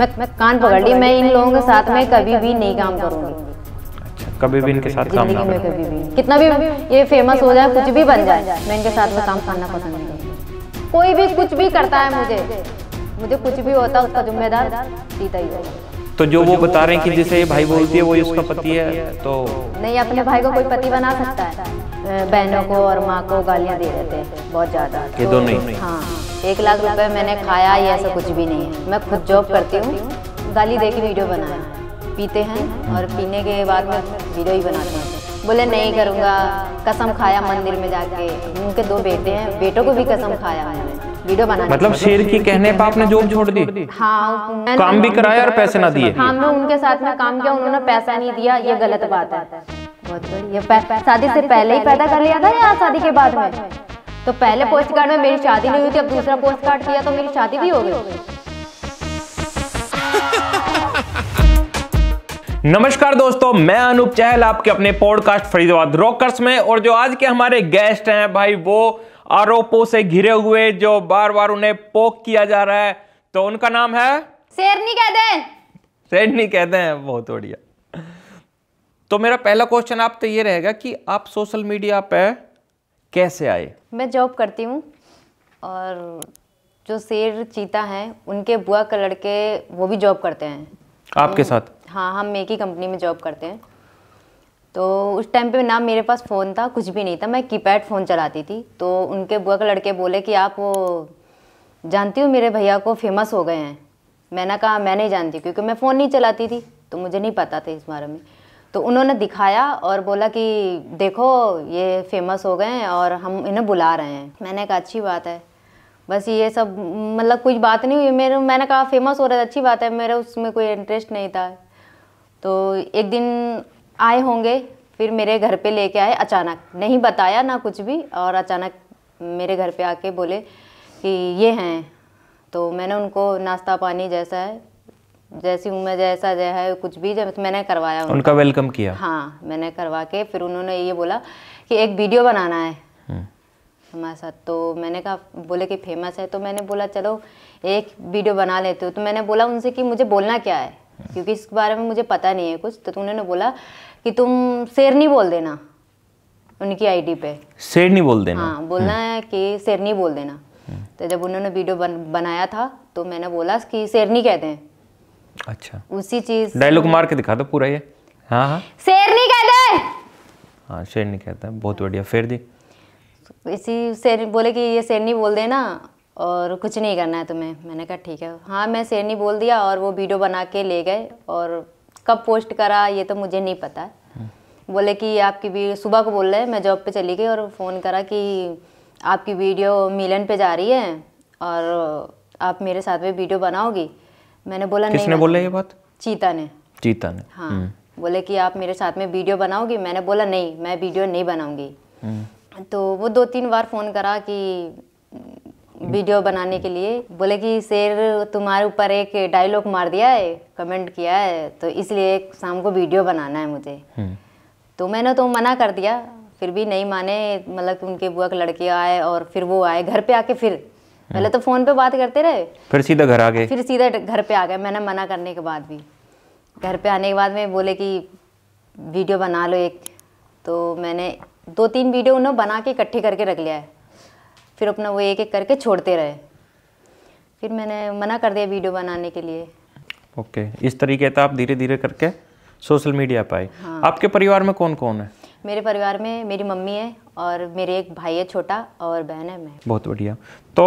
मैं मैं कान पकड़ ली मैं इन लोगों के साथ में कभी भी नहीं काम करूंगी अच्छा, कभी भी इनके साथ काम ना कितना भी ये फेमस हो जाए कुछ भी बन जाए मैं इनके साथ में काम करना पसंद नहीं कोई भी कुछ भी करता है मुझे मुझे कुछ भी होता है उसका जिम्मेदार सीता ही होगा तो, तो जो वो बता रहे हैं कि जिसे ये भाई बोलती है वो उसका पति है तो नहीं अपने भाई को कोई पति बना सकता है बहनों को और माँ को गालियाँ दे देते हैं बहुत ज़्यादा ये दोनों ही हाँ एक लाख रुपए मैंने खाया ये ऐसा कुछ भी नहीं है मैं खुद जॉब करती हूँ गाली दे के वीडियो बनाया पीते हैं और पीने के बाद में वीडियो ही बनाते हैं बोले नहीं करूँगा कसम खाया मंदिर में जाके उनके दो बेटे हैं बेटों को भी कसम खाया मैंने वीडियो बनाने मतलब शेर की कहने पर आपने जॉब छोड़ दी हाँ, हाँ। काम भी कराया और पैसे ना दिए हाँ मैं उनके साथ में काम किया उन्होंने पैसा नहीं दिया ये गलत बात है शादी से पहले ही पैदा कर लिया था या शादी के बाद में तो पहले पोस्ट कार्ड में मेरी शादी नहीं हुई थी अब दूसरा पोस्ट कार्ड किया तो मेरी शादी भी हो गई नमस्कार दोस्तों मैं अनूप चहल आपके अपने पॉडकास्ट फरीदाबाद रॉकर्स में और जो आज के हमारे गेस्ट हैं भाई वो आरोपों से घिरे हुए जो बार बार उन्हें पोक किया जा रहा है तो उनका नाम है शेरनी कहते हैं शेरनी कहते हैं बहुत बढ़िया तो मेरा पहला क्वेश्चन आप तो ये रहेगा कि आप सोशल मीडिया पे कैसे आए मैं जॉब करती हूँ और जो शेर चीता हैं उनके बुआ के लड़के वो भी जॉब करते हैं आपके साथ हाँ हम एक ही कंपनी में जॉब करते हैं तो उस टाइम पे ना मेरे पास फ़ोन था कुछ भी नहीं था मैं कीपैड फ़ोन चलाती थी तो उनके बुआ के लड़के बोले कि आप वो जानती हो मेरे भैया को फेमस हो गए हैं मैंने कहा मैं नहीं जानती क्योंकि मैं फ़ोन नहीं चलाती थी तो मुझे नहीं पता था इस बारे में तो उन्होंने दिखाया और बोला कि देखो ये फेमस हो गए हैं और हम इन्हें बुला रहे हैं मैंने कहा अच्छी बात है बस ये सब मतलब कुछ बात नहीं हुई मेरे मैंने कहा फेमस हो रहा है अच्छी बात है मेरा उसमें कोई इंटरेस्ट नहीं था तो एक दिन आए होंगे फिर मेरे घर पे लेके आए अचानक नहीं बताया ना कुछ भी और अचानक मेरे घर पे आके बोले कि ये हैं तो मैंने उनको नाश्ता पानी जैसा है जैसी हूँ मैं जैसा जो है कुछ भी जब मैंने करवाया उनका वेलकम किया हाँ मैंने करवा के फिर उन्होंने ये बोला कि एक वीडियो बनाना है हम्म। हमारे साथ तो मैंने कहा बोले कि फेमस है तो मैंने बोला चलो एक वीडियो बना लेते हो तो मैंने बोला उनसे कि मुझे बोलना क्या है क्योंकि इस बारे में मुझे पता नहीं है कुछ तो उन्होंने बोला कि तुम शेरनी बोल देना उनकी आईडी पे शेरनी बोल देना हाँ बोलना हम्म। है कि शेरनी बोल देना हम्म। तो जब उन्होंने वीडियो बन, बनाया था तो मैंने बोला कि शेरनी कहते हैं अच्छा उसी चीज डायलॉग मार के दिखा दो पूरा ये हाँ हाँ शेरनी कहते हैं हाँ शेरनी कहते हैं बहुत बढ़िया फिर जी इसी शेर बोले कि ये शेरनी बोल देना और कुछ नहीं करना है तुम्हें मैंने कहा ठीक है हाँ मैं शेरनी बोल दिया और वो वीडियो बना के ले गए और कब पोस्ट करा ये तो मुझे नहीं पता हम्म। बोले कि आपकी वीडियो सुबह को बोल रहे हैं मैं जॉब पे चली गई और फ़ोन करा कि आपकी वीडियो मिलन पे जा रही है और आप मेरे साथ में वीडियो बनाओगी मैंने बोला किसने नहीं बोला ये बात चीता ने चीता ने हाँ हम्म। बोले कि आप मेरे साथ में वीडियो बनाओगी मैंने बोला नहीं मैं वीडियो नहीं बनाऊंगी हम्म। तो वो दो तीन बार फ़ोन करा कि वीडियो बनाने के लिए बोले कि शेर तुम्हारे ऊपर एक डायलॉग मार दिया है कमेंट किया है तो इसलिए शाम को वीडियो बनाना है मुझे हम्म। तो मैंने तो मना कर दिया फिर भी नहीं माने मतलब कि उनके बुआ के लड़के आए और फिर वो आए घर पे आके फिर पहले हम्म। तो फ़ोन पे बात करते रहे फिर सीधा घर आ गए फिर सीधा घर पे आ गए मैंने मना करने के बाद भी घर पे आने के बाद में बोले कि वीडियो बना लो एक तो मैंने दो तीन वीडियो उन्होंने बना के इकट्ठे करके रख लिया है फिर अपना वो एक एक करके छोड़ते रहे फिर मैंने मना कर दिया वीडियो बनाने के लिए ओके okay. इस तरीके से आप धीरे धीरे करके सोशल मीडिया पर आई हाँ। आपके परिवार में कौन कौन है मेरे परिवार में मेरी मम्मी है और मेरे एक भाई है छोटा और बहन है मैं बहुत बढ़िया तो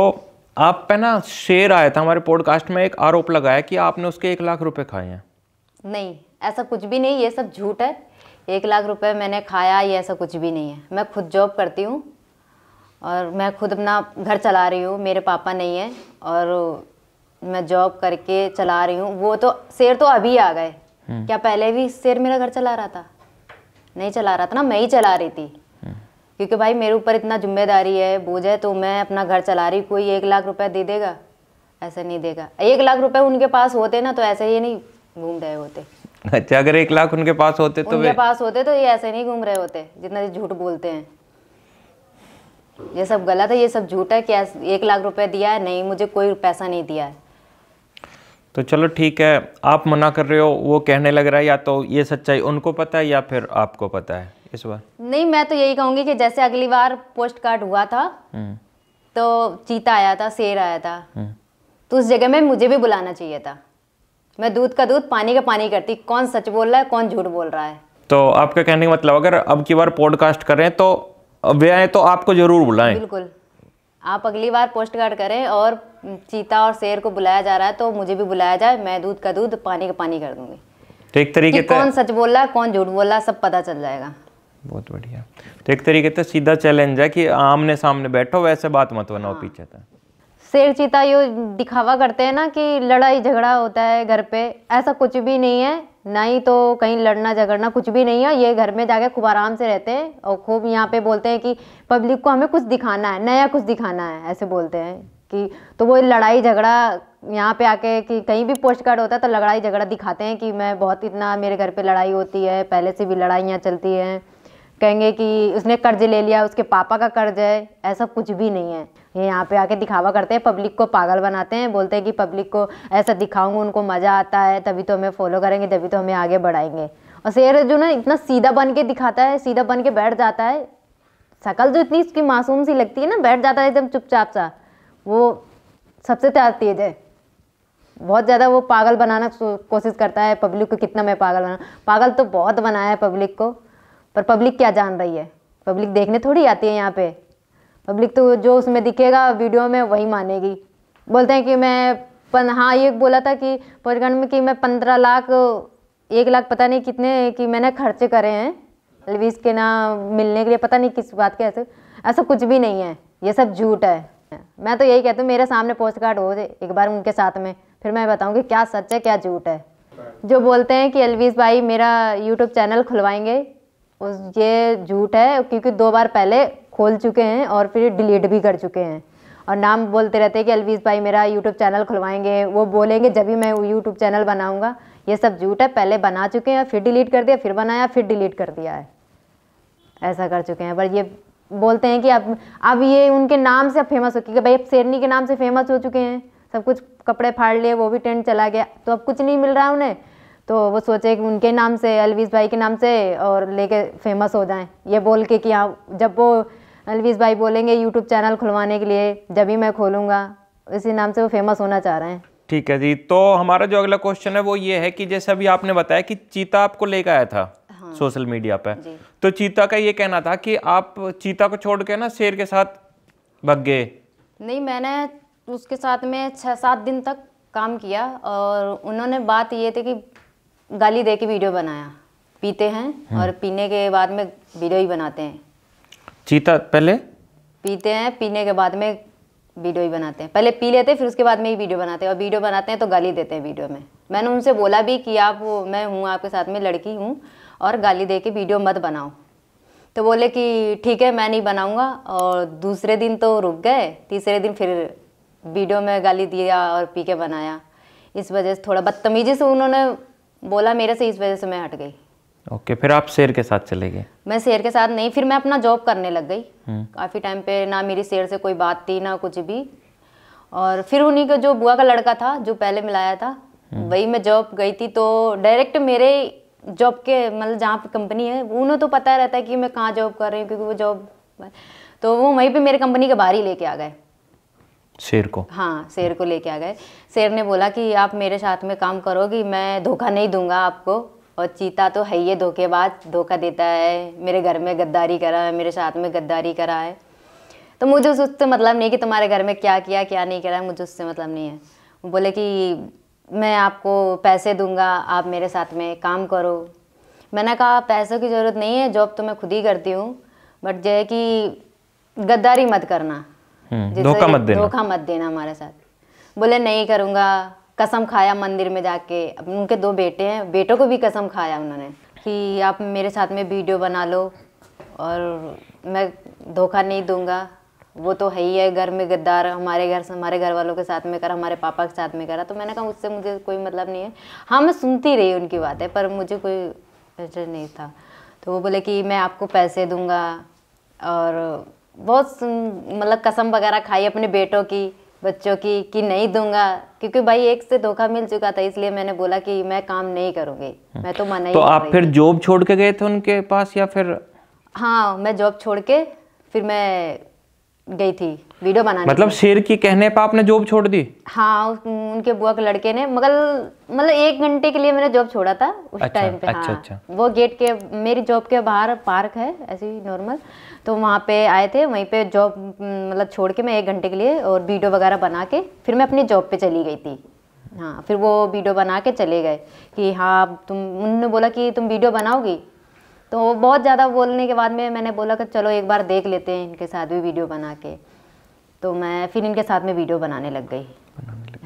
आप पे ना शेर आया था हमारे पॉडकास्ट में एक आरोप लगाया कि आपने उसके एक लाख रुपए खाए हैं नहीं ऐसा कुछ भी नहीं ये सब झूठ है एक लाख रुपए मैंने खाया ये ऐसा कुछ भी नहीं है मैं खुद जॉब करती हूँ और मैं खुद अपना घर चला रही हूँ मेरे पापा नहीं हैं और मैं जॉब करके चला रही हूँ वो तो शेर तो अभी आ गए हम्म। क्या पहले भी शेर मेरा घर चला रहा था नहीं चला रहा था ना मैं ही चला रही थी हम्म। क्योंकि भाई मेरे ऊपर इतना जिम्मेदारी है बोझ है तो मैं अपना घर चला रही कोई एक लाख रुपया दे देगा ऐसे नहीं देगा एक लाख रुपए उनके पास होते ना तो ऐसे ही नहीं घूम रहे होते अच्छा अगर एक लाख उनके पास होते तो उनके पास होते तो ये ऐसे नहीं घूम रहे होते जितना झूठ बोलते हैं ये सब गलत है ये सब झूठ है क्या एक लाख रुपए दिया है नहीं मुझे कोई पैसा नहीं दिया है तो चलो ठीक है आप मना कर रहे हो वो कहने लग रहा है या तो ये सच्चाई उनको पता है या फिर आपको पता है इस बार नहीं मैं तो यही कहूंगी कि जैसे अगली बार पोस्ट कार्ड हुआ था हम्म। तो चीता आया था शेर आया था हम्म। तो उस जगह में मुझे भी बुलाना चाहिए था मैं दूध का दूध पानी का पानी करती कौन सच बोल रहा है कौन झूठ बोल रहा है तो आपका कहने का मतलब अगर अब की बार पॉडकास्ट करें तो वे आए तो आपको जरूर बुलाएं बिल्कुल आप अगली बार पोस्ट कार्ड करें और चीता और शेर को बुलाया जा रहा है तो मुझे भी बुलाया जाए मैं दूध का दूध पानी का पानी कर दूंगी तो एक तरीके से कौन सच बोल रहा है कौन झूठ बोल रहा है सब पता चल जाएगा बहुत बढ़िया तो एक तरीके से सीधा चैलेंज है कि आमने सामने बैठो वैसे बात मत बनाओ हाँ। पीछे था शेर चीता यो दिखावा करते हैं ना कि लड़ाई झगड़ा होता है घर पे ऐसा कुछ भी नहीं है ना ही तो कहीं लड़ना झगड़ना कुछ भी नहीं है ये घर में जाके खूब आराम से रहते हैं और खूब यहाँ पे बोलते हैं कि पब्लिक को हमें कुछ दिखाना है नया कुछ दिखाना है ऐसे बोलते हैं कि तो वो लड़ाई झगड़ा यहाँ पे आके कि कहीं भी पोस्ट कार्ड होता है तो लड़ाई झगड़ा दिखाते हैं कि मैं बहुत इतना मेरे घर पे लड़ाई होती है पहले से भी लड़ाइयाँ चलती हैं कहेंगे कि उसने कर्ज ले लिया उसके पापा का कर्ज है ऐसा कुछ भी नहीं है ये यहाँ पे आके दिखावा करते हैं पब्लिक को पागल बनाते हैं बोलते हैं कि पब्लिक को ऐसा दिखाऊंगा उनको मज़ा आता है तभी तो हमें फॉलो करेंगे तभी तो हमें आगे बढ़ाएंगे और शेर जो ना इतना सीधा बन के दिखाता है सीधा बन के बैठ जाता है शकल जो तो इतनी उसकी मासूम सी लगती है ना बैठ जाता है एकदम चुपचाप सा वो सबसे त्याग तेज है बहुत ज़्यादा वो पागल बनाना कोशिश करता है पब्लिक को कितना मैं पागल बना पागल तो बहुत बनाया है पब्लिक को पर पब्लिक क्या जान रही है पब्लिक देखने थोड़ी आती है यहाँ पे पब्लिक तो जो उसमें दिखेगा वीडियो में वही मानेगी बोलते हैं कि मैं पन हाँ ये बोला था कि परिगण में कि मैं पंद्रह लाख एक लाख पता नहीं कितने कि मैंने खर्चे करे हैं अलवीज के ना मिलने के लिए पता नहीं किस बात के ऐसे ऐसा कुछ भी नहीं है ये सब झूठ है मैं तो यही कहती हूँ मेरे सामने पोस्ट कार्ड हो एक बार उनके साथ में फिर मैं बताऊँगी क्या सच है क्या झूठ है जो बोलते हैं कि अलवीज भाई मेरा यूट्यूब चैनल खुलवाएंगे उस ये झूठ है क्योंकि दो बार पहले खोल चुके हैं और फिर डिलीट भी कर चुके हैं और नाम बोलते रहते हैं कि अलवीज़ भाई मेरा यूट्यूब चैनल खुलवाएंगे वो बोलेंगे जब भी मैं यूट्यूब चैनल बनाऊँगा ये सब झूठ है पहले बना चुके हैं फिर डिलीट कर दिया फिर बनाया फिर डिलीट कर दिया है ऐसा कर चुके हैं पर ये बोलते हैं कि अब अब ये उनके नाम से फेमस हो क्योंकि भाई अब शेरनी के नाम से फेमस हो चुके हैं सब कुछ कपड़े फाड़ लिए वो भी टेंट चला गया तो अब कुछ नहीं मिल रहा है उन्हें तो वो सोचे कि उनके नाम से अलवीस भाई के नाम से और लेके फेमस हो जाएं ये बोल के कि हाँ जब वो अलवीस भाई बोलेंगे यूट्यूब चैनल खुलवाने के लिए जब ही मैं खोलूँगा इसी नाम से वो फेमस होना चाह रहे हैं ठीक है जी तो हमारा जो अगला क्वेश्चन है वो ये है कि जैसे अभी आपने बताया कि चीता आपको लेकर आया था हाँ। सोशल मीडिया पर तो चीता का ये कहना था कि आप चीता को छोड़ के ना शेर के साथ भग गए नहीं मैंने उसके साथ में छः सात दिन तक काम किया और उन्होंने बात ये थी कि गाली दे के वीडियो बनाया पीते हैं हम्म। और पीने के बाद में वीडियो ही बनाते हैं चीता पहले पीते हैं पीने के बाद में वीडियो ही बनाते हैं पहले पी लेते हैं फिर उसके बाद में ही वीडियो बनाते हैं और वीडियो बनाते हैं तो गाली देते हैं वीडियो में मैंने उनसे बोला भी कि आप मैं हूँ आपके साथ में लड़की हूँ और गाली दे के वीडियो मत बनाओ तो बोले कि ठीक है मैं नहीं बनाऊँगा और दूसरे दिन तो रुक गए तीसरे दिन फिर वीडियो में गाली दिया और पी के बनाया इस वजह से थोड़ा बदतमीजी से उन्होंने बोला मेरे से इस वजह से मैं हट गई ओके फिर आप शेर के साथ चले गए मैं शेर के साथ नहीं फिर मैं अपना जॉब करने लग गई हम्म। काफ़ी टाइम पे ना मेरी शेर से कोई बात थी ना कुछ भी और फिर उन्हीं का जो बुआ का लड़का था जो पहले मिलाया था हम्म। वही मैं जॉब गई थी तो डायरेक्ट मेरे जॉब के मतलब जहाँ पे कंपनी है उन्हें तो पता रहता है कि मैं कहाँ जॉब कर रही हूँ क्योंकि वो जॉब तो वो वहीं पर मेरे कंपनी के बाहर ही लेके आ गए शेर को हाँ शेर को लेके आ गए शेर ने बोला कि आप मेरे साथ में काम करोगे मैं धोखा नहीं दूंगा आपको और चीता तो है ये धोखेबाज धोखा देता है मेरे घर में गद्दारी करा है मेरे साथ में गद्दारी करा है तो मुझे उससे मतलब नहीं कि तुम्हारे घर में क्या किया क्या नहीं करा मुझे उससे मतलब नहीं है बोले कि मैं आपको पैसे दूंगा आप मेरे साथ में काम करो मैंने कहा पैसों की ज़रूरत नहीं है जॉब तो मैं खुद ही करती हूँ बट जो है कि गद्दारी मत करना हम्म, धोखा मत देना धोखा मत देना हमारे साथ बोले नहीं करूँगा कसम खाया मंदिर में जाके उनके दो बेटे हैं बेटों को भी कसम खाया उन्होंने कि आप मेरे साथ में वीडियो बना लो और मैं धोखा नहीं दूंगा वो तो है ही है घर में गद्दार हमारे घर से हमारे घर वालों के साथ में करा हमारे पापा के साथ में करा तो मैंने कहा उससे मुझे कोई मतलब नहीं है हाँ मैं सुनती रही उनकी बातें पर मुझे कोई नहीं था तो वो बोले कि मैं आपको पैसे दूंगा और बहुत मतलब कसम वगैरह खाई अपने बेटों की बच्चों की कि नहीं दूंगा क्योंकि भाई एक से धोखा मिल चुका था इसलिए मैंने बोला कि मैं काम नहीं करूंगी मैं तो मना तो आप फिर जॉब छोड़ के गए थे उनके पास या फिर हाँ मैं जॉब छोड़ के फिर मैं गई थी वीडियो बनाने मतलब शेर की कहने पर आपने जॉब छोड़ दी हाँ उनके बुआ के लड़के ने मगर मतलब एक घंटे के लिए मैंने जॉब छोड़ा था उस टाइम अच्छा, पे अच्छा, हाँ। अच्छा। वो गेट के मेरी जॉब के बाहर पार्क है ऐसी नॉर्मल तो वहाँ पे आए थे वहीं पे जॉब मतलब छोड़ के मैं एक घंटे के लिए और वीडियो वगैरह बना के फिर मैं अपनी जॉब पे चली गई थी हाँ फिर वो वीडियो बना के चले गए कि हाँ तुम उन्होंने बोला कि तुम वीडियो बनाओगी तो बहुत ज़्यादा बोलने के बाद में मैंने बोला कि चलो एक बार देख लेते हैं इनके साथ भी वीडियो बना के तो मैं फिर इनके साथ में वीडियो बनाने लग गई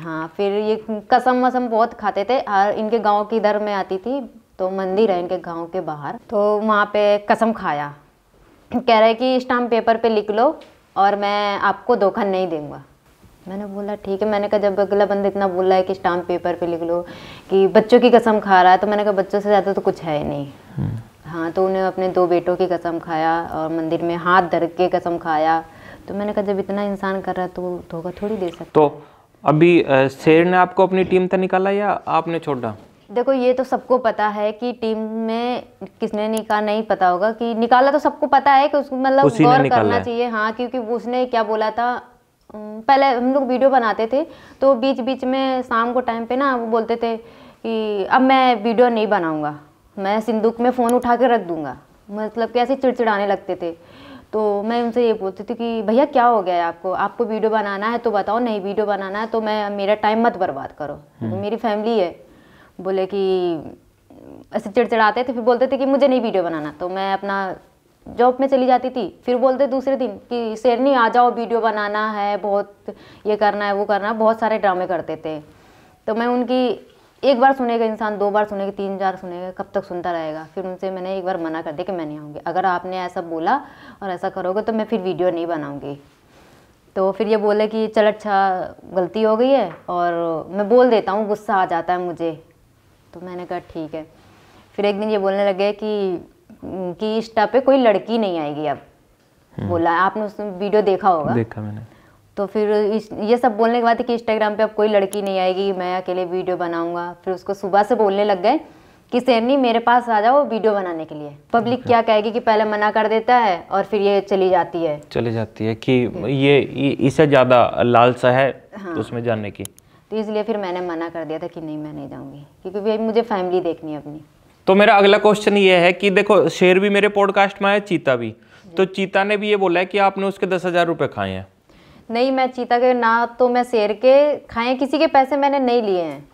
हाँ फिर ये कसम वसम बहुत खाते थे और इनके गांव की इधर में आती थी तो मंदिर है इनके गांव के बाहर तो वहाँ पे कसम खाया कह रहे कि स्टाम्प पेपर पे लिख लो और मैं आपको धोखा नहीं दूंगा मैंने बोला ठीक है मैंने कहा जब अगला बंदा इतना बोल रहा है कि स्टाम्प पेपर पे लिख लो कि बच्चों की कसम खा रहा है तो मैंने कहा बच्चों से ज़्यादा तो कुछ है नहीं हम्म। हाँ तो उन्हें अपने दो बेटों की कसम खाया और मंदिर में हाथ धर के कसम खाया तो मैंने कहा जब इतना इंसान कर रहा है तो धोखा तो थोड़ी दे सकता तो अभी शेर ने आपको अपनी टीम तक निकाला या आपने छोड़ा देखो ये तो सबको पता है कि टीम में किसने निका नहीं पता होगा कि निकाला तो सबको पता है कि उसको मतलब गौर करना चाहिए हाँ क्योंकि उसने क्या बोला था पहले हम लोग वीडियो बनाते थे तो बीच बीच में शाम को टाइम पे ना वो बोलते थे कि अब मैं वीडियो नहीं बनाऊंगा मैं सिंदूक में फ़ोन उठा के रख दूंगा मतलब कि ऐसे चिड़चिड़ाने लगते थे तो मैं उनसे ये पूछती थी कि भैया क्या हो गया है आपको आपको वीडियो बनाना है तो बताओ नहीं वीडियो बनाना है तो मैं मेरा टाइम मत बर्बाद करो तो हम्म। मेरी फैमिली है बोले कि ऐसे चिड़चिड़ाते थे फिर बोलते थे कि मुझे नहीं वीडियो बनाना तो मैं अपना जॉब में चली जाती थी फिर बोलते दूसरे दिन कि शेरनी आ जाओ वीडियो बनाना है बहुत ये करना है वो करना है बहुत सारे ड्रामे करते थे तो मैं उनकी एक बार सुनेगा इंसान दो बार सुनेगा तीन बार सुनेगा कब तक सुनता रहेगा फिर उनसे मैंने एक बार मना कर दिया कि मैं नहीं आऊँगी अगर आपने ऐसा बोला और ऐसा करोगे तो मैं फिर वीडियो नहीं बनाऊँगी तो फिर ये बोले कि चल अच्छा गलती हो गई है और मैं बोल देता हूँ गुस्सा आ जाता है मुझे तो मैंने कहा ठीक है फिर एक दिन ये बोलने लगे कि कि इस पे कोई लड़की नहीं आएगी अब हम्म। बोला आपने उस वीडियो देखा होगा देखा मैंने तो फिर ये सब बोलने के बाद कि इंस्टाग्राम पे अब कोई लड़की नहीं आएगी मैं अकेले वीडियो बनाऊंगा फिर उसको सुबह से बोलने लग गए कि सैनी मेरे पास आ जाओ वीडियो बनाने के लिए पब्लिक क्या कहेगी कि पहले मना कर देता है और फिर ये चली जाती है चली जाती है कि ये इसे ज़्यादा लालसा है हाँ। उसमें जाने की तो इसलिए फिर मैंने मना कर दिया था कि नहीं मैं नहीं जाऊँगी क्योंकि भाई मुझे फैमिली देखनी है अपनी तो मेरा अगला क्वेश्चन ये है कि देखो शेर भी मेरे पॉडकास्ट में आया चीता भी तो चीता ने भी ये बोला है कि आपने उसके दस हज़ार रुपये खाए हैं नहीं मैं चीता के ना तो मैं शेर के खाए किसी के पैसे मैंने नहीं लिए हैं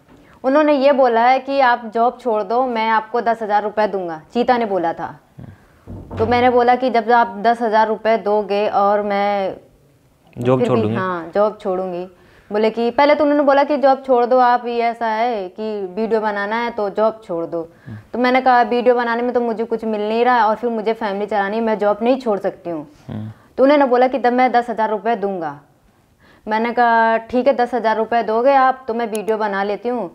उन्होंने ये बोला है कि आप जॉब छोड़ दो मैं आपको दस हज़ार रुपये दूंगा चीता ने बोला था तो मैंने बोला कि जब आप दस हज़ार रुपये दोगे और मैं जॉब छोड़ूंगी हाँ जॉब छोड़ूंगी बोले कि पहले तो उन्होंने बोला कि जॉब छोड़ दो आप ये ऐसा है कि वीडियो बनाना है तो जॉब छोड़ दो तो मैंने कहा वीडियो बनाने में तो मुझे कुछ मिल नहीं रहा और फिर मुझे फैमिली चलानी मैं जॉब नहीं छोड़ सकती हूँ हम्म। तो उन्होंने बोला कि तब मैं दस हज़ार रुपये दूँगा मैंने कहा ठीक है दस हज़ार रुपये दोगे आप तो मैं वीडियो बना लेती हूँ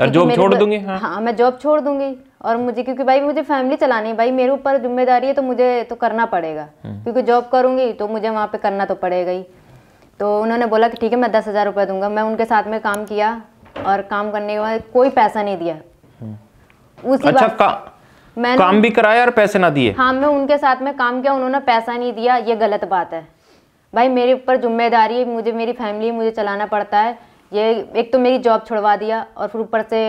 जॉब तो छोड़ दूंगी हाँ, हाँ मैं जॉब छोड़ दूंगी और मुझे क्योंकि भाई मुझे फैमिली चलानी है भाई मेरे ऊपर जिम्मेदारी है तो मुझे तो करना पड़ेगा हम्म। क्योंकि जॉब करूंगी तो मुझे वहाँ पे करना तो पड़ेगा ही तो उन्होंने बोला कि ठीक है मैं दस हज़ार रुपये दूंगा मैं उनके साथ में काम किया और काम करने के बाद कोई पैसा नहीं दिया हम्म। उसी अच्छा, मैंने काम भी कराया और पैसे ना दिए हाँ मैं उनके साथ में काम किया उन्होंने पैसा नहीं दिया ये गलत बात है भाई मेरे ऊपर जिम्मेदारी है मुझे मेरी फैमिली मुझे चलाना पड़ता है ये एक तो मेरी जॉब छुड़वा दिया और फिर ऊपर से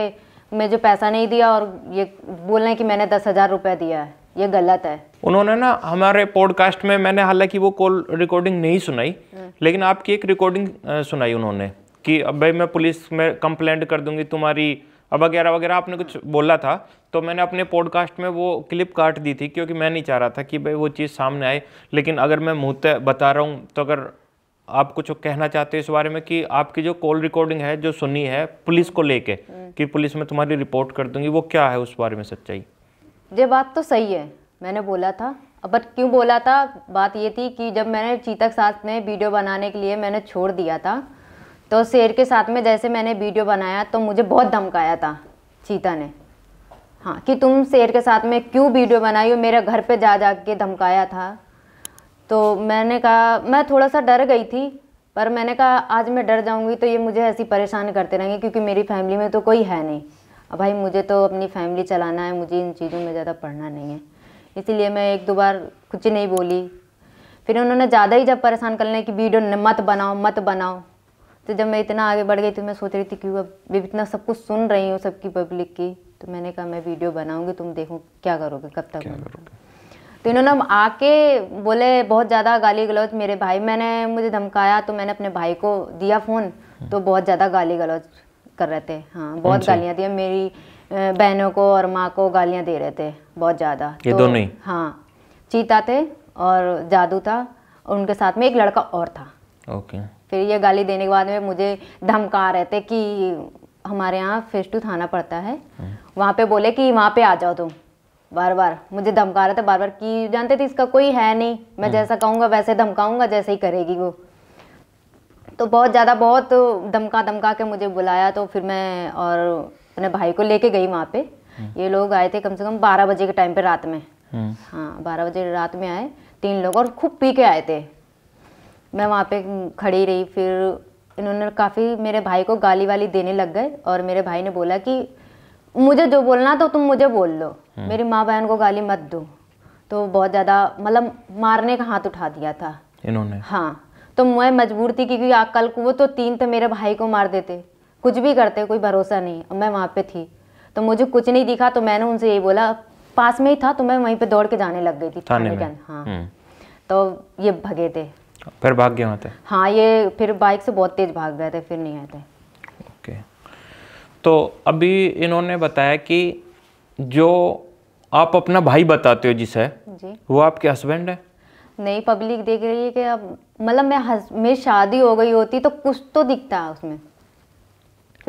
मैं जो पैसा नहीं दिया और ये बोल रहे हैं कि मैंने दस हज़ार रुपया दिया है ये गलत है उन्होंने ना हमारे पॉडकास्ट में मैंने हालांकि वो कॉल रिकॉर्डिंग नहीं सुनाई हम्म। लेकिन आपकी एक रिकॉर्डिंग सुनाई उन्होंने कि अब भाई मैं पुलिस में कंप्लेंट कर दूंगी तुम्हारी अब वगैरह वगैरह आपने कुछ बोला था तो मैंने अपने पॉडकास्ट में वो क्लिप काट दी थी क्योंकि मैं नहीं चाह रहा था कि भाई वो चीज़ सामने आए लेकिन अगर मैं मुँह बता रहा हूँ तो अगर आप कुछ कहना चाहते हैं इस बारे में कि आपकी जो कॉल रिकॉर्डिंग है जो सुनी है पुलिस को लेके हम्म। कि पुलिस में तुम्हारी रिपोर्ट कर दूंगी वो क्या है उस बारे में सच्चाई ये बात तो सही है मैंने बोला था अब क्यों बोला था बात ये थी कि जब मैंने चीतक साथ में वीडियो बनाने के लिए मैंने छोड़ दिया था तो शेर के साथ में जैसे मैंने वीडियो बनाया तो मुझे बहुत धमकाया था चीता ने हाँ कि तुम शेर के साथ में क्यों वीडियो बनाई हो मेरे घर पे जा जा के धमकाया था तो मैंने कहा मैं थोड़ा सा डर गई थी पर मैंने कहा आज मैं डर जाऊंगी तो ये मुझे ऐसी परेशान करते रहेंगे क्योंकि मेरी फैमिली में तो कोई है नहीं अब भाई मुझे तो अपनी फैमिली चलाना है मुझे इन चीज़ों में ज़्यादा पढ़ना नहीं है इसीलिए मैं एक दो बार कुछ नहीं बोली फिर उन्होंने ज़्यादा ही जब परेशान कर करने कि वीडियो मत बनाओ मत बनाओ तो जब मैं इतना आगे बढ़ गई तो मैं सोच रही थी कि अब इतना सब कुछ सुन रही हूँ सबकी पब्लिक की तो मैंने कहा मैं वीडियो बनाऊँगी तुम देखो क्या करोगे कब तक करोगे तो इन्होंने हम आके बोले बहुत ज़्यादा गाली गलौज मेरे भाई मैंने मुझे धमकाया तो मैंने अपने भाई को दिया फ़ोन तो हम्म। बहुत ज़्यादा गाली गलौज कर रहे थे हाँ बहुत अच्छा। गालियाँ दी मेरी बहनों को और माँ को गालियाँ दे रहे थे बहुत ज़्यादा ये तो, दोनों ही हाँ चीता थे और जादू था और उनके साथ में एक लड़का और था ओके फिर ये गाली देने के बाद में मुझे धमका रहे थे कि हमारे यहाँ फेस टू थाना पड़ता है हम्म। वहाँ पे बोले कि वहाँ पे आ जाओ तुम बार बार मुझे धमका रहे थे बार बार कि जानते थे इसका कोई है नहीं मैं हम्म। जैसा कहूँगा वैसे धमकाऊँगा जैसे ही करेगी वो तो बहुत ज़्यादा बहुत धमका धमका के मुझे बुलाया तो फिर मैं और अपने भाई को लेके गई वहाँ पे हम्म। ये लोग आए थे कम से कम बारह बजे के टाइम पे रात में हाँ बारह बजे रात में आए तीन लोग और खूब पी के आए थे मैं वहाँ पे खड़ी रही फिर इन्होंने काफ़ी मेरे भाई को गाली वाली देने लग गए और मेरे भाई ने बोला कि मुझे जो बोलना तो तुम मुझे बोल लो हम्म। मेरी माँ बहन को गाली मत दो तो बहुत ज़्यादा मतलब मारने का हाथ उठा दिया था इन्होंने हाँ तो मैं मजबूर थी क्योंकि कल वो तो तीन तो मेरे भाई को मार देते कुछ भी करते कोई भरोसा नहीं मैं वहाँ पे थी तो मुझे कुछ नहीं दिखा तो मैंने उनसे यही बोला पास में ही था तो मैं वहीं पे दौड़ के जाने लग गई थी थाने थाने में। हाँ हम्म। तो ये भगे थे फिर भाग गए थे हाँ ये फिर बाइक से बहुत तेज़ भाग गए थे फिर नहीं आए थे ओके तो अभी इन्होंने बताया कि जो आप अपना भाई बताते हो जिसे जी वो आपके हस्बैंड है नहीं पब्लिक देख रही है कि अब मतलब मैं मेरी शादी हो गई होती तो कुछ तो दिखता है उसमें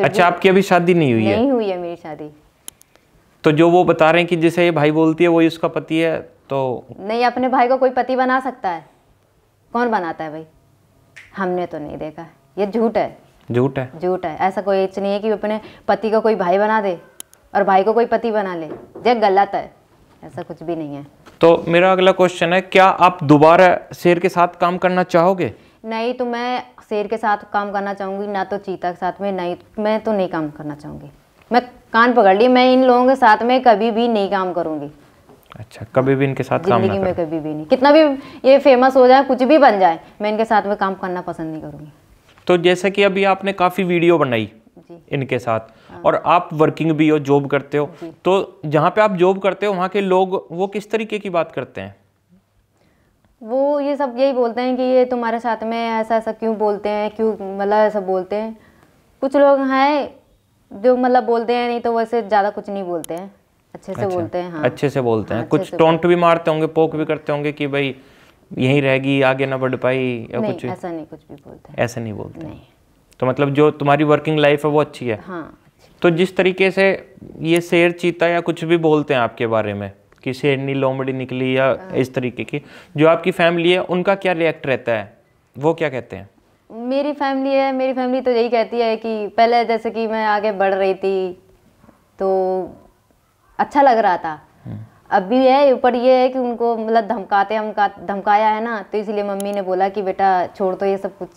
अच्छा आपकी अभी शादी नहीं हुई नहीं है नहीं हुई है मेरी शादी तो जो वो बता रहे हैं कि जिसे ये भाई बोलती है वही उसका पति है तो नहीं अपने भाई को कोई पति बना सकता है कौन बनाता है भाई हमने तो नहीं देखा ये झूठ है झूठ है झूठ है ऐसा कोई नहीं है कि अपने पति को कोई भाई बना दे और भाई को कोई पति बना ले ये गलत है ऐसा कुछ भी नहीं है तो मेरा अगला क्वेश्चन है क्या आप दोबारा शेर के साथ काम करना चाहोगे नहीं तो मैं शेर के साथ काम करना चाहूँगी ना तो चीता के साथ में नहीं मैं तो नहीं काम करना चाहूँगी मैं कान पकड़ ली मैं इन लोगों के साथ में कभी भी नहीं काम करूँगी अच्छा कभी भी इनके साथ काम में कभी भी नहीं कितना भी ये फेमस हो जाए कुछ भी बन जाए मैं इनके साथ में काम करना पसंद नहीं करूँगी तो जैसे कि अभी आपने काफ़ी वीडियो बनाई इनके साथ हाँ। और आप वर्किंग भी हो जॉब करते हो तो जहाँ पे आप जॉब करते हो वहाँ के लोग वो किस तरीके की बात करते हैं वो ये सब यही बोलते हैं कि ये तुम्हारे साथ में ऐसा ऐसा क्यों बोलते हैं क्यों मतलब ऐसा बोलते हैं कुछ लोग हैं जो मतलब बोलते हैं नहीं तो वैसे ज़्यादा कुछ नहीं बोलते हैं अच्छा। हाँ। अच्छे से बोलते हैं हाँ, अच्छे से बोलते हैं कुछ टोंट भी मारते होंगे पोक भी करते होंगे कि भाई यही रहेगी आगे ना बढ़ पाई या कुछ ऐसा नहीं कुछ भी बोलते हैं ऐसे नहीं बोलते नहीं तो मतलब जो तुम्हारी वर्किंग लाइफ है वो अच्छी है हाँ, अच्छी। तो जिस तरीके से ये शेर चीता या कुछ भी बोलते हैं आपके बारे में कि शेरनी लोमड़ी निकली या हाँ। इस तरीके की जो आपकी फैमिली है उनका क्या रिएक्ट रहता है वो क्या कहते हैं मेरी फैमिली है मेरी फैमिली तो यही कहती है कि पहले जैसे कि मैं आगे बढ़ रही थी तो अच्छा लग रहा था हाँ। अब भी है ऊपर ये है कि उनको मतलब धमकाते हमका धमकाया है ना तो इसलिए मम्मी ने बोला कि बेटा छोड़ तो ये सब कुछ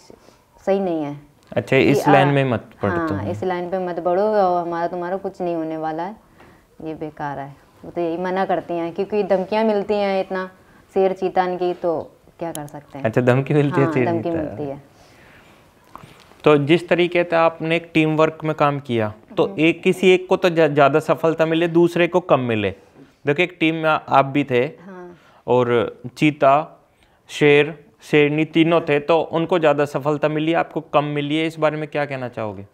सही नहीं है अच्छा इस लाइन में मत पढ़ो हाँ, इस लाइन पे मत बढ़ो और हमारा तुम्हारा कुछ नहीं होने वाला है ये बेकार है वो तो यही मना करती हैं क्योंकि धमकियाँ मिलती हैं इतना शेर चीतान की तो क्या कर सकते हैं अच्छा धमकी मिलती है हाँ, धमकी मिलती है तो जिस तरीके से आपने एक टीम वर्क में काम किया तो हम्म। एक किसी एक को तो ज़्यादा सफलता मिले दूसरे को कम मिले देखो एक टीम में आप भी थे हाँ। और चीता शेर शेरनी तीनों थे तो उनको ज़्यादा सफलता मिली आपको कम मिली है इस बारे में क्या कहना चाहोगे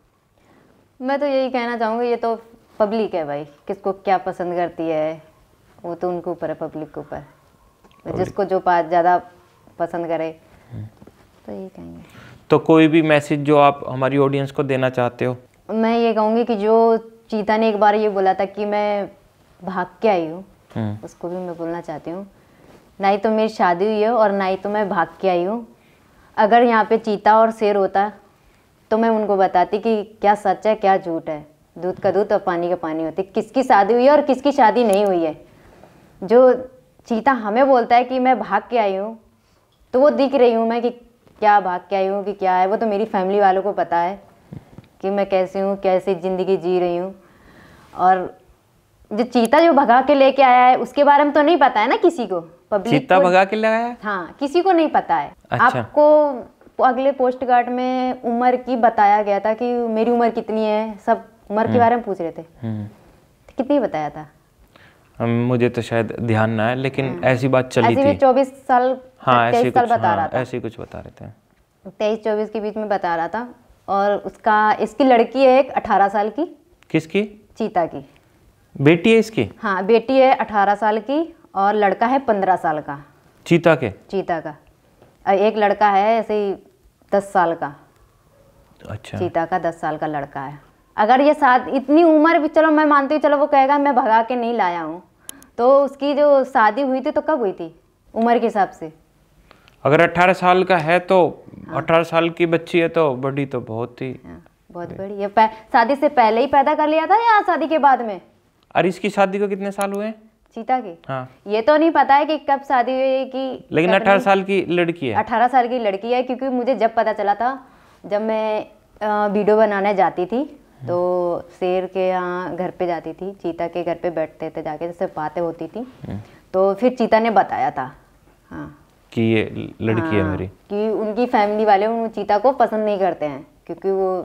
मैं तो यही कहना चाहूँगी ये तो पब्लिक है भाई किसको क्या पसंद करती है वो तो उनके ऊपर है पब्लिक के ऊपर जिसको जो पास ज़्यादा पसंद करे हम्म। तो यही कहेंगे तो कोई भी मैसेज जो आप हमारी ऑडियंस को देना चाहते हो मैं ये कहूँगी कि जो चीता ने एक बार ये बोला था कि मैं भाग के आई हूँ हम्म। उसको भी मैं बोलना चाहती हूँ ना ही तो मेरी शादी हुई है और ना ही तो मैं भाग के आई हूँ अगर यहाँ पे चीता और शेर होता तो मैं उनको बताती कि क्या सच है क्या झूठ है दूध का दूध और पानी का पानी होती किसकी शादी हुई है और किसकी शादी नहीं हुई है जो चीता हमें बोलता है कि मैं भाग के आई हूँ तो वो दिख रही हूँ मैं कि क्या भाग के आई हूँ कि क्या है वो तो मेरी फैमिली वालों को पता है कि मैं कैसे हूँ कैसे ज़िंदगी जी रही हूँ और जो चीता जो भगा के लेके आया है उसके बारे में तो नहीं पता है ना किसी को पब्लिक चीता भगा के लगाया हाँ किसी को नहीं पता है अच्छा। आपको अगले पोस्ट कार्ड में उम्र की बताया गया था कि मेरी उम्र कितनी है सब उम्र के हम्म। बारे में पूछ रहे थे हम्म। कितनी बताया था मुझे तो शायद ध्यान ना है लेकिन हाँ। ऐसी बात चली थी चौबीस साल हाँ ऐसी कुछ बता हाँ, रहा था। ऐसी कुछ बता रहे थे तेईस चौबीस के बीच में बता रहा था और उसका इसकी लड़की है एक अठारह साल की किसकी चीता की बेटी है इसकी हाँ बेटी है अठारह साल की और लड़का है पंद्रह साल का चीता के चीता का एक लड़का है ऐसे ही दस साल का अच्छा चीता का दस साल का लड़का है अगर ये साथ इतनी उम्र भी चलो मैं मानती हूँ चलो वो कहेगा मैं भगा के नहीं लाया हूँ तो उसकी जो शादी हुई थी तो कब हुई थी उम्र के हिसाब से अगर 18 साल का है तो हाँ। 18 साल की बच्ची है तो बड़ी तो बहुत ही हाँ, बहुत बड़ी है शादी से पहले ही पैदा कर लिया था या शादी के बाद में अरे इसकी शादी को कितने साल हुए चीता की हाँ। ये तो नहीं पता है कि कब शादी हुई की लेकिन अठारह साल की लड़की है अठारह साल की लड़की है क्योंकि मुझे जब पता चला था जब मैं वीडियो बनाने जाती थी तो शेर के यहाँ घर पे जाती थी चीता के घर पे बैठते थे जाके जैसे बातें होती थी हम्म। तो फिर चीता ने बताया था हाँ कि ये लड़की हाँ, है मेरी कि उनकी फैमिली वाले उन चीता को पसंद नहीं करते हैं क्योंकि वो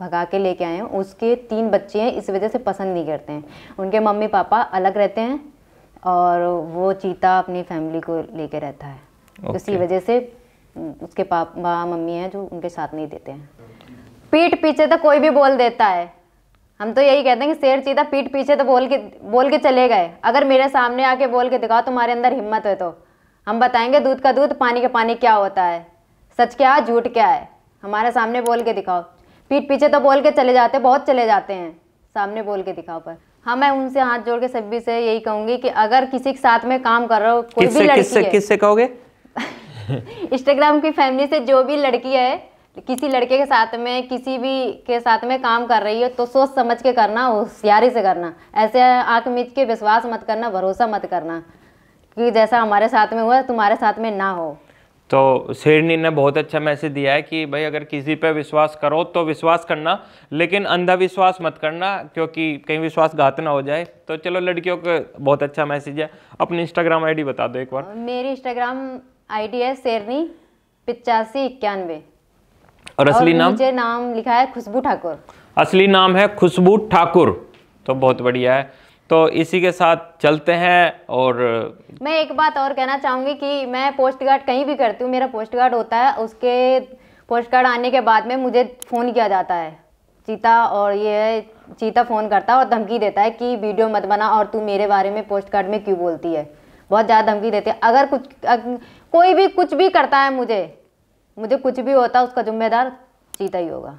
भगा के लेके आए हैं उसके तीन बच्चे हैं इस वजह से पसंद नहीं करते हैं उनके मम्मी पापा अलग रहते हैं और वो चीता अपनी फैमिली को लेके रहता है उसी वजह से उसके पापा मम्मी हैं जो उनके साथ नहीं देते हैं पीठ पीछे तो कोई भी बोल देता है हम तो यही कहते हैं कि शेर चीता पीठ पीछे तो बोल के बोल के चले गए अगर मेरे सामने आके बोल के दिखाओ तुम्हारे अंदर हिम्मत है तो हम बताएंगे दूध का दूध पानी का पानी क्या होता है सच क्या है झूठ क्या है हमारे सामने बोल के दिखाओ पीठ पीछे तो बोल के चले जाते बहुत चले जाते हैं सामने बोल के दिखाओ पर हाँ मैं उनसे हाथ जोड़ के सभी से यही कहूंगी कि अगर किसी के साथ में काम कर रहे हो कोई भी लड़की किससे किससे कहोगे इंस्टाग्राम की फैमिली से जो भी लड़की है किसी लड़के के साथ में किसी भी के साथ में काम कर रही हो तो सोच समझ के करना होशियारी से करना ऐसे आंख मीच के विश्वास मत करना भरोसा मत करना कि जैसा हमारे साथ में हुआ तुम्हारे साथ में ना हो तो शेरनी ने बहुत अच्छा मैसेज दिया है कि भाई अगर किसी पे विश्वास करो तो विश्वास करना लेकिन अंधविश्वास मत करना क्योंकि कहीं विश्वासघात ना हो जाए तो चलो लड़कियों का बहुत अच्छा मैसेज है अपनी इंस्टाग्राम आईडी बता दो एक बार मेरी इंस्टाग्राम आईडी है शेरनी पिचासी इक्यानवे और असली और नाम मुझे नाम लिखा है खुशबू ठाकुर असली नाम है खुशबू ठाकुर तो बहुत बढ़िया है तो इसी के साथ चलते हैं और मैं एक बात और कहना चाहूंगी कि मैं पोस्ट गार्ड कहीं भी करती हूँ मेरा पोस्ट गार्ड होता है उसके पोस्ट गार्ड आने के बाद में मुझे फ़ोन किया जाता है चीता और ये चीता फ़ोन करता है और धमकी देता है कि वीडियो मत बना और तू मेरे बारे में पोस्ट कार्ड में क्यों बोलती है बहुत ज़्यादा धमकी देते हैं अगर कुछ अग, कोई भी कुछ भी करता है मुझे मुझे कुछ भी होता उसका जिम्मेदार चीता ही होगा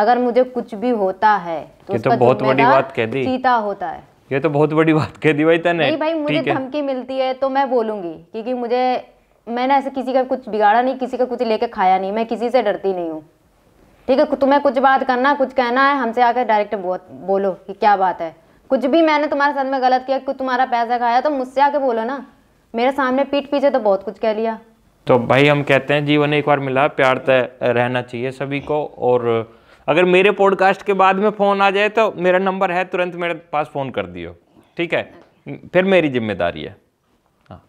अगर मुझे कुछ भी होता है तो, ये तो बहुत बड़ी बात कह दी चीता होता है ये तो बहुत बड़ी बात कह दी भाई तने नहीं भाई मुझे धमकी मिलती है तो मैं बोलूंगी क्योंकि मुझे मैंने ऐसे किसी का कुछ बिगाड़ा नहीं किसी का कुछ लेके खाया नहीं मैं किसी से डरती नहीं हूँ ठीक है तुम्हें कुछ बात करना कुछ कहना है हमसे आकर डायरेक्ट बोलो कि क्या बात है कुछ भी मैंने तुम्हारे साथ में गलत किया कि तुम्हारा पैसा खाया तो मुझसे आके बोलो ना मेरे सामने पीठ पीछे तो बहुत कुछ कह लिया तो भाई हम कहते हैं जीवन एक बार मिला प्यार तो रहना चाहिए सभी को और अगर मेरे पॉडकास्ट के बाद में फ़ोन आ जाए तो मेरा नंबर है तुरंत मेरे पास फ़ोन कर दियो ठीक है फिर मेरी जिम्मेदारी है हाँ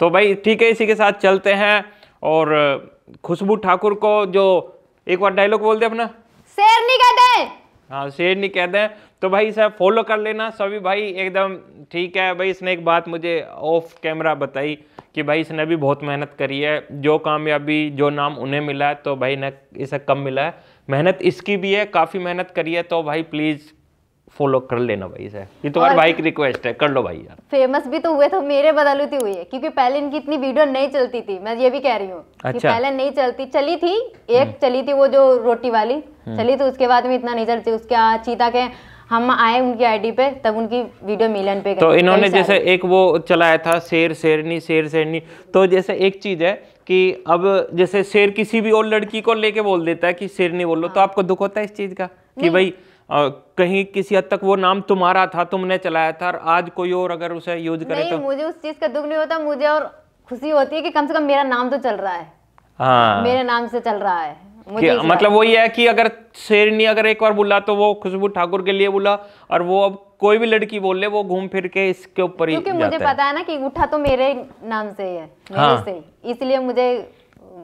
तो भाई ठीक है इसी के साथ चलते हैं और खुशबू ठाकुर को जो एक बार डायलॉग बोल दे अपना शेर नहीं कहते हाँ शेर नहीं कहते तो भाई सर फॉलो कर लेना सभी भाई एकदम ठीक है भाई इसने एक बात मुझे ऑफ कैमरा बताई कि भाई इसने भी बहुत मेहनत करी है जो कामयाबी जो नाम उन्हें मिला है तो भाई न इसे कम मिला है मेहनत इसकी भी है काफ़ी मेहनत करी है तो भाई प्लीज़ फॉलो कर लेना भाई से ये तुम्हारे भाई की रिक्वेस्ट है कर लो भाई यार फेमस भी तो हुए तो मेरे बदौलती हुई है क्योंकि पहले इनकी इतनी वीडियो नहीं चलती थी मैं ये भी कह रही हूँ अच्छा। पहले नहीं चलती चली थी एक हम्म। चली थी वो जो रोटी वाली हम्म। चली थी उसके बाद में इतना नहीं चलती उसके चीता के हम आए उनकी आईडी पे तब उनकी वीडियो मिलन पे तो इन्होंने जैसे एक वो चलाया था शेर शेरनी शेर शेरनी तो जैसे एक चीज़ है कि अब जैसे शेर किसी भी और लड़की को लेके बोल देता है कि शेरनी बोलो तो हाँ। तो आपको दुख होता है इस चीज़ का कि भाई आ, कहीं किसी हद तक वो नाम तुम्हारा था तुमने चलाया था और आज कोई और अगर उसे यूज करे तो मुझे उस चीज़ का दुख नहीं होता मुझे और खुशी होती है कि कम से कम मेरा नाम तो चल रहा है हाँ मेरे नाम से चल रहा है कि मतलब वही है कि अगर शेरनी अगर एक बार बोला तो वो खुशबू ठाकुर के लिए बोला और वो अब कोई भी लड़की बोले वो घूम फिर के इसके ऊपर ही क्योंकि मुझे पता है ना कि उठा तो मेरे नाम से है हाँ। इसलिए मुझे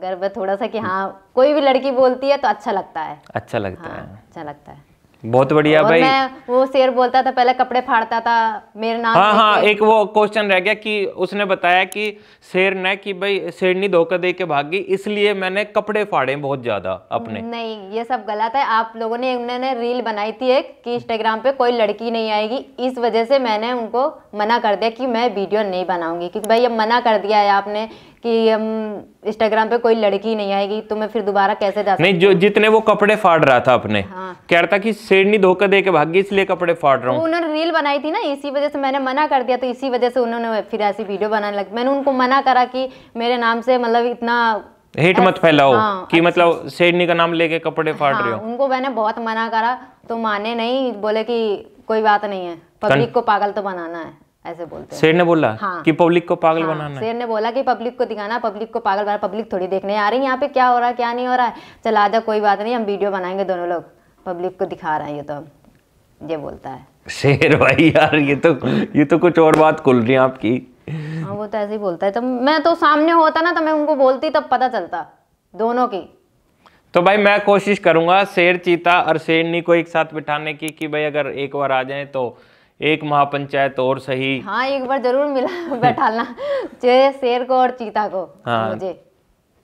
गर्व थोड़ा सा कि हाँ कोई भी लड़की बोलती है तो अच्छा लगता है अच्छा लगता हाँ, है अच्छा लगता है बहुत बढ़िया भाई मैं वो शेर बोलता था पहले कपड़े फाड़ता था मेरे नाम हाँ हाँ एक वो क्वेश्चन रह गया कि उसने बताया कि शेर ने कि भाई शेरनी धोखा दे के भागी इसलिए मैंने कपड़े फाड़े बहुत ज्यादा अपने नहीं ये सब गलत है आप लोगों ने उन्होंने रील बनाई थी एक कि इंस्टाग्राम पे कोई लड़की नहीं आएगी इस वजह से मैंने उनको मना कर दिया कि मैं वीडियो नहीं बनाऊंगी क्योंकि भाई ये मना कर दिया है आपने कि हम इंस्टाग्राम पे कोई लड़की नहीं आएगी तो मैं फिर दोबारा कैसे जा नहीं जो जितने वो कपड़े फाड़ रहा था अपने हाँ। कह रहा था कि शेरनी धोखा दे के भागी इसलिए कपड़े फाड़ रहा हूँ तो उन्होंने रील बनाई थी ना इसी वजह से मैंने मना कर दिया तो इसी वजह से उन्होंने फिर ऐसी वीडियो बनाने लगी मैंने उनको मना करा की मेरे नाम से मतलब इतना हेट मत फैलाओ हाँ, कि मतलब शेरनी का नाम लेके कपड़े फाड़ हाँ, रहे हो उनको मैंने बहुत मना करा तो माने नहीं बोले कि कोई बात नहीं है पब्लिक को पागल तो बनाना है ऐसे बोलते हैं शेर ने बोला हाँ, कि पब्लिक को पागल हाँ, बनाना शेर ने बोला कि पब्लिक को दिखाना पब्लिक को पागल बनाना पब्लिक थोड़ी देखने आ रही है यहाँ पे क्या हो रहा है क्या नहीं हो रहा है चल आ आजा कोई बात नहीं हम वीडियो बनाएंगे दोनों लोग पब्लिक को दिखा रहे हैं ये तो ये बोलता है शेर भाई यार ये तो ये तो कुछ और बात खुल रही है आपकी हाँ वो तो ऐसे ही बोलता है तो मैं तो सामने होता ना तो मैं उनको बोलती तब पता चलता दोनों की तो भाई मैं कोशिश करूंगा शेर चीता और शेरनी को एक साथ बिठाने की कि भाई अगर एक बार आ जाए तो एक महापंचायत और सही हाँ एक बार जरूर मिला बैठाना शेर को और चीता को हाँ मुझे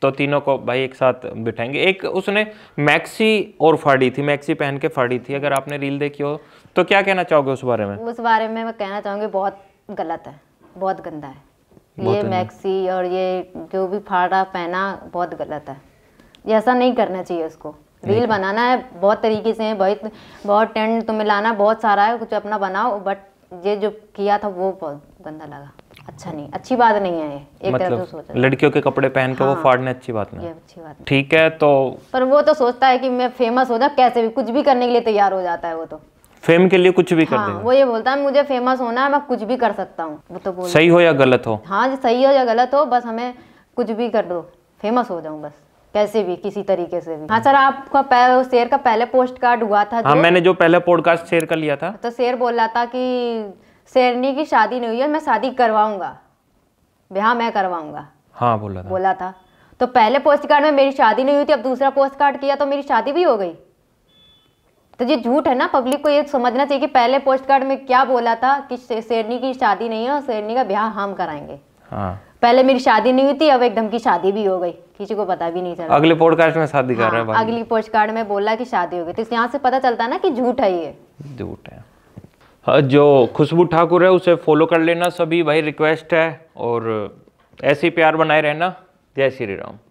तो तीनों को भाई एक साथ बिठाएंगे एक उसने मैक्सी और फाड़ी थी मैक्सी पहन के फाड़ी थी अगर आपने रील देखी हो तो क्या कहना चाहोगे उस बारे में उस बारे में मैं कहना चाहूंगी बहुत गलत है बहुत गंदा है ये मैक्सी और ये जो भी फाड़ा पहना बहुत गलत है ऐसा नहीं करना चाहिए उसको रील बनाना है बहुत तरीके से है बहुत बहुत टेंट तुम्हें लाना बहुत सारा है कुछ अपना बनाओ बट ये जो किया था वो बहुत गंदा लगा अच्छा नहीं अच्छी बात नहीं है एक मतलब, तरह से सोचा लड़कियों के कपड़े पहन के हाँ, वो फाड़ने अच्छी बात नहीं अच्छी बात ठीक है तो पर वो तो सोचता है कि मैं फेमस हो जाऊँ कैसे भी कुछ भी करने के लिए तैयार हो जाता है वो तो फेम के लिए कुछ भी हाँ, कर देगा वो ये बोलता है मुझे फेमस होना है मैं कुछ भी कर सकता हूँ वो तो बोल सही हो या गलत हो हाँ सही हो या गलत हो बस हमें कुछ भी कर दो फेमस हो जाऊँ बस कैसे भी किसी तरीके से भी हाँ सर आपका शेयर का पहले पोस्ट कार्ड हुआ था हाँ मैंने जो पहले पॉडकास्ट शेयर कर लिया था तो शेर बोल रहा था कि शेरनी की शादी नहीं हुई है मैं शादी करवाऊंगा ब्याह हाँ, मैं करवाऊंगा हाँ बोला था बोला था तो पहले पोस्ट कार्ड में मेरी शादी नहीं हुई थी अब दूसरा पोस्ट कार्ड किया तो मेरी शादी भी हो गई तो ये झूठ है ना पब्लिक को ये समझना चाहिए कि पहले पोस्ट कार्ड में क्या बोला था कि शेरनी की शादी नहीं है और शेरनी का ब्याह हम कराएंगे हाँ पहले मेरी शादी नहीं हुई थी अब एकदम की शादी भी हो गई किसी को पता भी नहीं चला अगले पॉडकास्ट में शादी कर रहे हैं है हाँ, अगली पॉडकास्ट में बोला कि शादी हो गई तो यहाँ से पता चलता है ना कि झूठ है ये झूठ है हाँ, जो खुशबू ठाकुर है उसे फॉलो कर लेना सभी भाई रिक्वेस्ट है और ऐसे प्यार बनाए रहना जय श्री राम